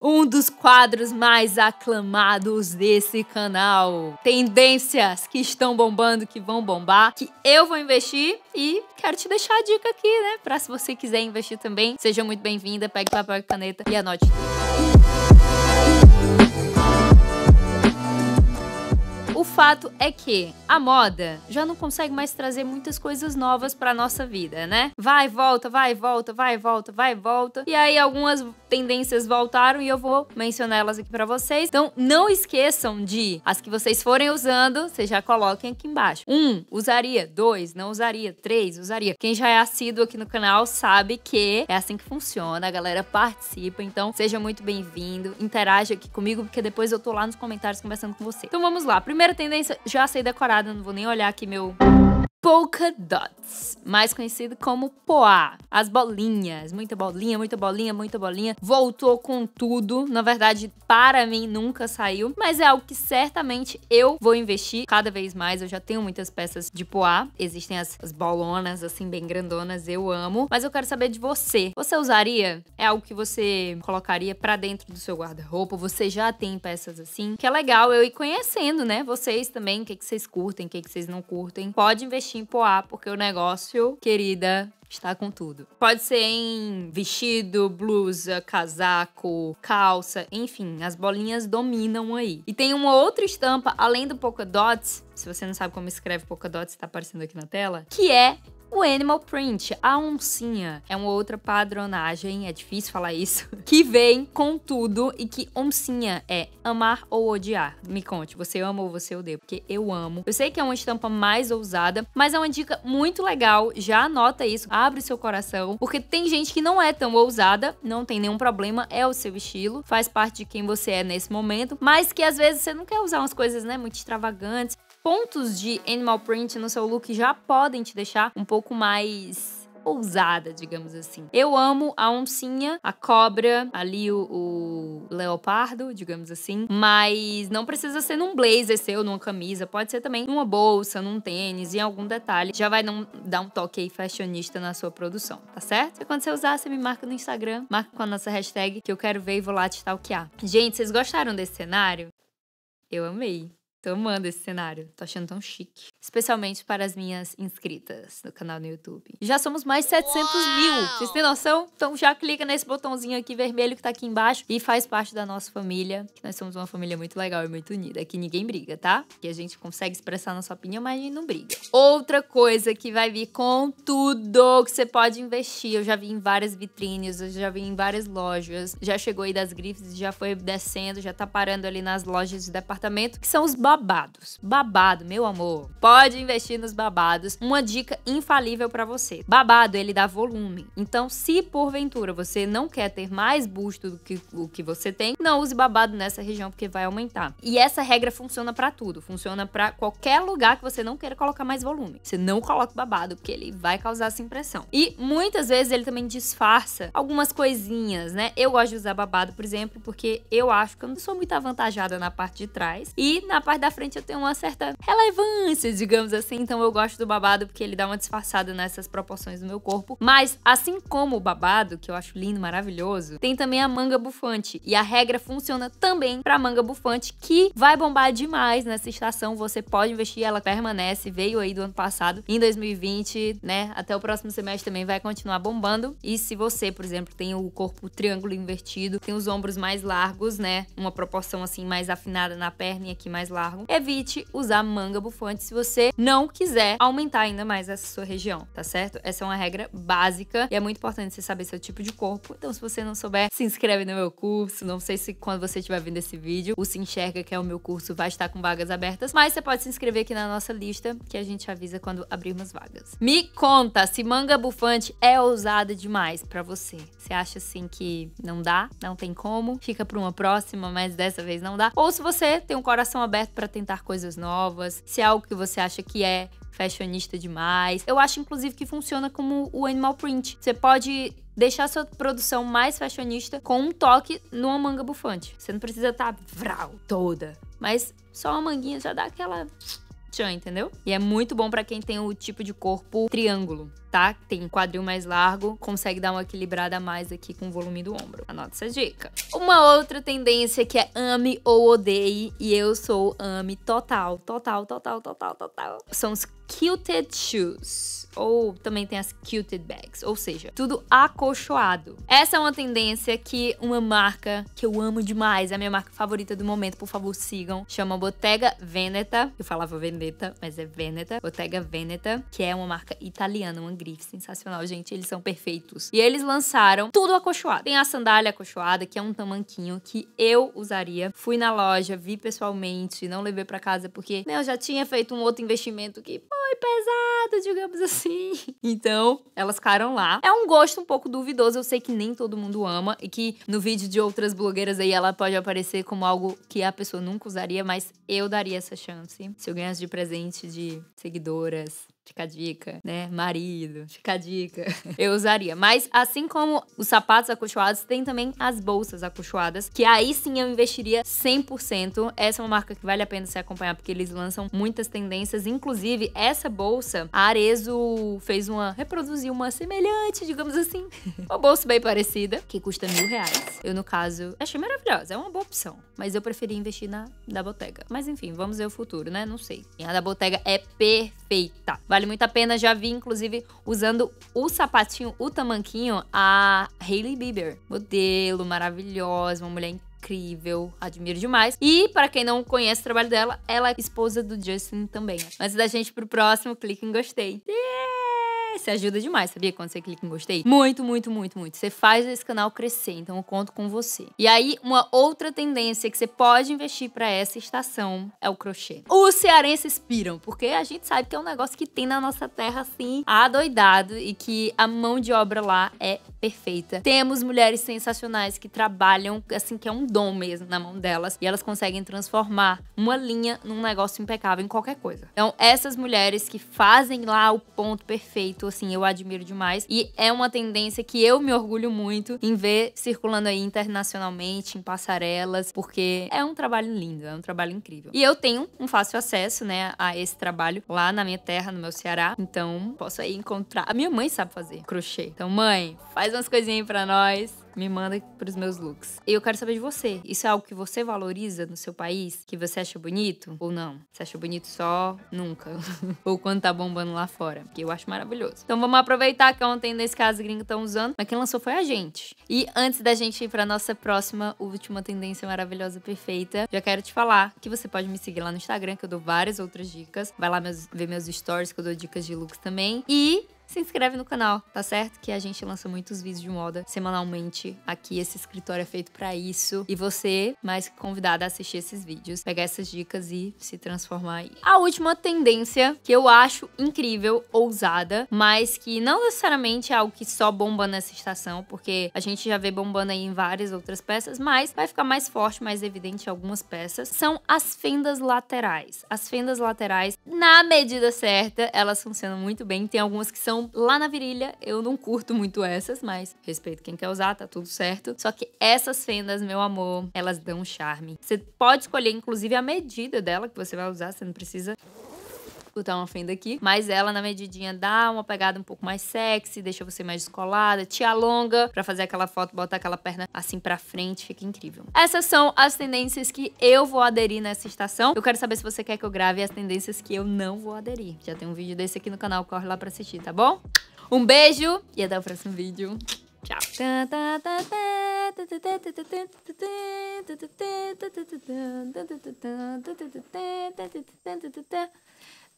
um dos quadros mais aclamados desse canal. Tendências que estão bombando, que vão bombar, que eu vou investir e quero te deixar a dica aqui, né? Para se você quiser investir também, seja muito bem-vinda, pegue papel e caneta e anote tudo. fato é que a moda já não consegue mais trazer muitas coisas novas para nossa vida, né? Vai, volta, vai, volta, vai, volta, vai, volta. E aí algumas tendências voltaram e eu vou mencionar elas aqui para vocês. Então não esqueçam de as que vocês forem usando, vocês já coloquem aqui embaixo. Um, usaria. Dois, não usaria. Três, usaria. Quem já é assíduo aqui no canal sabe que é assim que funciona. A galera participa, então seja muito bem-vindo. Interaja aqui comigo, porque depois eu tô lá nos comentários conversando com você. Então vamos lá. Primeira tendência tendência já sei decorada, não vou nem olhar aqui meu polka dots, mais conhecido como poá. As bolinhas, muita bolinha, muita bolinha, muita bolinha. Voltou com tudo. Na verdade, para mim nunca saiu, mas é algo que certamente eu vou investir cada vez mais. Eu já tenho muitas peças de poá. Existem as, as bolonas assim bem grandonas, eu amo, mas eu quero saber de você. Você usaria? É algo que você colocaria para dentro do seu guarda-roupa? Você já tem peças assim? Que é legal eu ir conhecendo, né? Vocês também, o que, é que vocês curtem, o que, é que vocês não curtem. Pode investir em Poá, porque o negócio, querida, está com tudo. Pode ser em vestido, blusa, casaco, calça, enfim, as bolinhas dominam aí. E tem uma outra estampa além do polka dots, se você não sabe como escreve polka dots, está aparecendo aqui na tela, que é o Animal Print, a oncinha, é uma outra padronagem, é difícil falar isso, que vem com tudo e que oncinha é amar ou odiar. Me conte, você ama ou você odeia? Porque eu amo. Eu sei que é uma estampa mais ousada, mas é uma dica muito legal, já anota isso, abre seu coração, porque tem gente que não é tão ousada, não tem nenhum problema, é o seu estilo, faz parte de quem você é nesse momento, mas que às vezes você não quer usar umas coisas, né, muito extravagantes, pontos de animal print no seu look já podem te deixar um pouco mais ousada, digamos assim. Eu amo a oncinha, a cobra, ali o, o, leopardo, digamos assim, mas não precisa ser num blazer seu, numa camisa, pode ser também numa bolsa, num tênis, em algum detalhe, já vai num, dar um toque aí fashionista na sua produção, tá certo? E quando você usar, você me marca no Instagram, marca com a nossa hashtag que eu quero ver e vou lá te stalkear. Gente, vocês gostaram desse cenário? Eu amei. Tô amando esse cenário, tô achando tão chique. Especialmente para as minhas inscritas no canal no YouTube. Já somos mais 700 Uau! mil, vocês têm noção? Então já clica nesse botãozinho aqui vermelho que tá aqui embaixo e faz parte da nossa família. Que nós somos uma família muito legal e muito unida, que ninguém briga, tá? Que a gente consegue expressar nossa opinião, mas a gente não briga. Outra coisa que vai vir com tudo que você pode investir. Eu já vi em várias vitrines, eu já vi em várias lojas. Já chegou aí das grifes, já foi descendo, já tá parando ali nas lojas de departamento, que são os babados. Babado, meu amor. Pode investir nos babados. Uma dica infalível para você. Babado, ele dá volume. Então, se porventura você não quer ter mais busto do que o que você tem, não use babado nessa região porque vai aumentar. E essa regra funciona para tudo. Funciona para qualquer lugar que você não queira colocar mais volume. Você não coloca babado porque ele vai causar essa impressão. E muitas vezes ele também disfarça algumas coisinhas, né? Eu gosto de usar babado, por exemplo, porque eu acho que eu não sou muito avantajada na parte de trás e na parte da frente eu tenho uma certa relevância, digamos assim. Então eu gosto do babado porque ele dá uma disfarçada nessas proporções do meu corpo. Mas, assim como o babado, que eu acho lindo, maravilhoso, tem também a manga bufante. E a regra funciona também pra manga bufante, que vai bombar demais nessa estação. Você pode investir, ela permanece, veio aí do ano passado. Em 2020, né? Até o próximo semestre também vai continuar bombando. E se você, por exemplo, tem o corpo triângulo invertido, tem os ombros mais largos, né? Uma proporção assim mais afinada na perna e aqui mais larga largo, evite usar manga bufante se você não quiser aumentar ainda mais essa sua região, tá certo? Essa é uma regra básica e é muito importante você saber seu tipo de corpo. Então, se você não souber, se inscreve no meu curso. Não sei se quando você estiver vendo esse vídeo, o Se Enxerga, que é o meu curso, vai estar com vagas abertas, mas você pode se inscrever aqui na nossa lista que a gente avisa quando abrirmos vagas. Me conta se manga bufante é ousada demais para você. Você acha assim que não dá, não tem como, fica para uma próxima, mas dessa vez não dá. Ou se você tem um coração aberto para tentar coisas novas, se é algo que você acha que é fashionista demais. Eu acho, inclusive, que funciona como o animal print. Você pode deixar sua produção mais fashionista com um toque numa manga bufante. Você não precisa estar tá vral toda, mas só uma manguinha já dá aquela tchan, entendeu? E é muito bom para quem tem o tipo de corpo triângulo tá? Tem quadril mais largo, consegue dar uma equilibrada a mais aqui com o volume do ombro. Anota essa dica. Uma outra tendência que é ame ou odeie, e eu sou ame total, total, total, total, total. São os cuted shoes, ou também tem as cuted bags, ou seja, tudo acolchoado. Essa é uma tendência que uma marca que eu amo demais, é a minha marca favorita do momento, por favor sigam, chama Bottega Veneta, eu falava Veneta mas é Veneta, Bottega Veneta, que é uma marca italiana, uma grife, sensacional, gente. Eles são perfeitos. E eles lançaram tudo acolchoado. Tem a sandália acolchoada, que é um tamanquinho que eu usaria. Fui na loja, vi pessoalmente, não levei para casa porque, né, eu já tinha feito um outro investimento que foi pesado, digamos assim. Então, elas ficaram lá. É um gosto um pouco duvidoso, eu sei que nem todo mundo ama e que no vídeo de outras blogueiras aí ela pode aparecer como algo que a pessoa nunca usaria, mas eu daria essa chance se eu ganhasse de presente de seguidoras, fica a dica, né? Marido, fica a dica. Eu usaria. Mas assim como os sapatos acolchoados, tem também as bolsas acolchoadas, que aí sim eu investiria 100%. Essa é uma marca que vale a pena se acompanhar, porque eles lançam muitas tendências. Inclusive, essa bolsa, a Arezo fez uma, reproduziu uma semelhante, digamos assim. uma bolsa bem parecida, que custa mil reais. Eu, no caso, achei maravilhosa, é uma boa opção. Mas eu preferi investir na da Bottega. Mas enfim, vamos ver o futuro, né? Não sei. A da Bottega é perfeita. Vale vale muito a pena. Já vi, inclusive, usando o sapatinho, o tamanquinho, a Hailey Bieber. Modelo maravilhosa, uma mulher incrível, admiro demais. E para quem não conhece o trabalho dela, ela é esposa do Justin também. Antes da gente pro próximo, clique em gostei. Yeah! você ajuda demais, sabia? Quando você clica em gostei. Muito, muito, muito, muito. Você faz esse canal crescer, então eu conto com você. E aí, uma outra tendência que você pode investir para essa estação é o crochê. Os cearenses piram, porque a gente sabe que é um negócio que tem na nossa terra, assim, adoidado e que a mão de obra lá é perfeita. Temos mulheres sensacionais que trabalham, assim, que é um dom mesmo na mão delas. E elas conseguem transformar uma linha num negócio impecável em qualquer coisa. Então, essas mulheres que fazem lá o ponto perfeito, assim, eu admiro demais. E é uma tendência que eu me orgulho muito em ver circulando aí internacionalmente, em passarelas, porque é um trabalho lindo, é um trabalho incrível. E eu tenho um fácil acesso, né, a esse trabalho lá na minha terra, no meu Ceará. Então, posso aí encontrar. A minha mãe sabe fazer crochê. Então, mãe, faz faz umas coisinhas para pra nós me manda pros meus looks. E eu quero saber de você. Isso é algo que você valoriza no seu país? Que você acha bonito ou não? Você acha bonito só nunca? ou quando tá bombando lá fora? Que eu acho maravilhoso. Então vamos aproveitar que ontem, nesse caso, gringo estão usando. Mas quem lançou foi a gente. E antes da gente ir pra nossa próxima, última tendência maravilhosa, perfeita, já quero te falar que você pode me seguir lá no Instagram, que eu dou várias outras dicas. Vai lá meus, ver meus stories, que eu dou dicas de looks também. E se inscreve no canal, tá certo? Que a gente lança muitos vídeos de moda semanalmente aqui. Esse escritório é feito para isso. E você, mais que convidada a assistir esses vídeos, pegar essas dicas e se transformar aí. A última tendência que eu acho incrível, ousada, mas que não necessariamente é algo que só bomba nessa estação, porque a gente já vê bombando aí em várias outras peças, mas vai ficar mais forte, mais evidente em algumas peças, são as fendas laterais. As fendas laterais, na medida certa, elas funcionam muito bem. Tem algumas que são então, lá na virilha, eu não curto muito essas, mas respeito quem quer usar, tá tudo certo. Só que essas fendas, meu amor, elas dão um charme. Você pode escolher, inclusive, a medida dela que você vai usar, você não precisa escutar uma Fenda aqui. Mas ela, na medidinha, dá uma pegada um pouco mais sexy, deixa você mais descolada, te alonga pra fazer aquela foto, botar aquela perna assim pra frente, fica incrível. Essas são as tendências que eu vou aderir nessa estação. Eu quero saber se você quer que eu grave as tendências que eu não vou aderir. Já tem um vídeo desse aqui no canal, corre lá pra assistir, tá bom? Um beijo e até o próximo vídeo. Tchau.